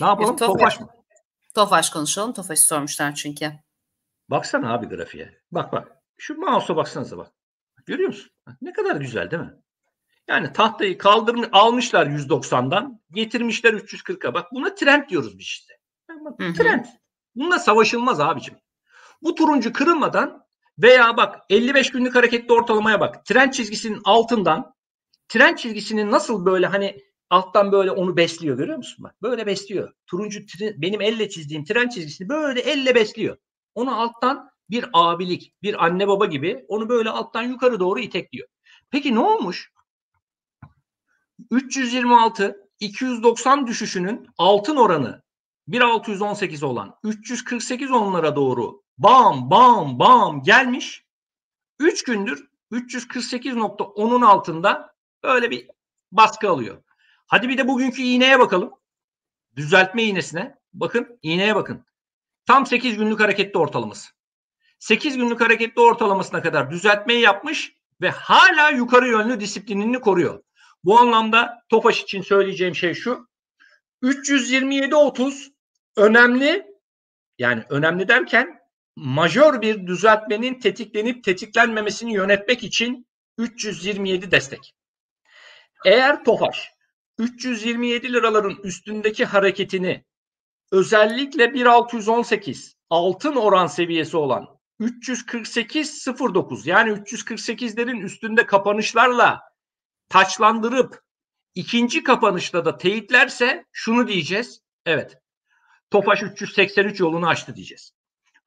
Ne yapalım? Tofaş, Tofaş mı? Tofaş konuşalım. Tofaş'ı sormuşlar çünkü. Baksana abi grafiğe. Bak bak. Şu mouse'a baksanıza bak. Görüyor musun? Ne kadar güzel değil mi? Yani tahtayı kaldırmış, almışlar 190'dan getirmişler 340'a. Bak buna trend diyoruz biz işte. Bak, trend. Bununla savaşılmaz abicim. Bu turuncu kırılmadan veya bak 55 günlük hareketli ortalamaya bak. Trend çizgisinin altından trend çizgisinin nasıl böyle hani Alttan böyle onu besliyor görüyor musun bak? Böyle besliyor. Turuncu benim elle çizdiğim tren çizgisini böyle elle besliyor. Onu alttan bir abilik, bir anne baba gibi onu böyle alttan yukarı doğru itekliyor. Peki ne olmuş? 326 290 düşüşünün altın oranı 1618 olan 348 onlara doğru bam bam bam gelmiş. 3 gündür 348.10'un altında böyle bir baskı alıyor. Hadi bir de bugünkü iğneye bakalım. Düzeltme iğnesine. Bakın iğneye bakın. Tam 8 günlük hareketli ortalaması. 8 günlük hareketli ortalamasına kadar düzeltmeyi yapmış ve hala yukarı yönlü disiplinini koruyor. Bu anlamda Topaş için söyleyeceğim şey şu. 327-30 önemli yani önemli derken majör bir düzeltmenin tetiklenip tetiklenmemesini yönetmek için 327 destek. Eğer Tofaş 327 liraların üstündeki hareketini özellikle 1.618 altın oran seviyesi olan 348.09 yani 348'lerin üstünde kapanışlarla taçlandırıp ikinci kapanışta da teyitlerse şunu diyeceğiz. Evet. Topaş 383 yolunu açtı diyeceğiz.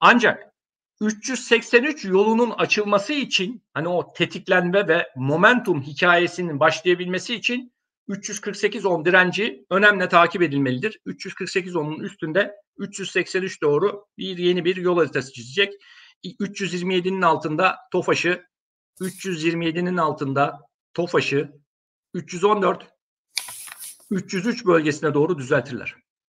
Ancak 383 yolunun açılması için hani o tetiklenme ve momentum hikayesinin başlayabilmesi için 348 ohm direnci önemli takip edilmelidir. 348 ohmun üstünde 383 doğru bir yeni bir yol haritası çizecek. 327'nin altında Tofaş'ı, 327'nin altında Tofaş'ı 314 303 bölgesine doğru düzeltirler.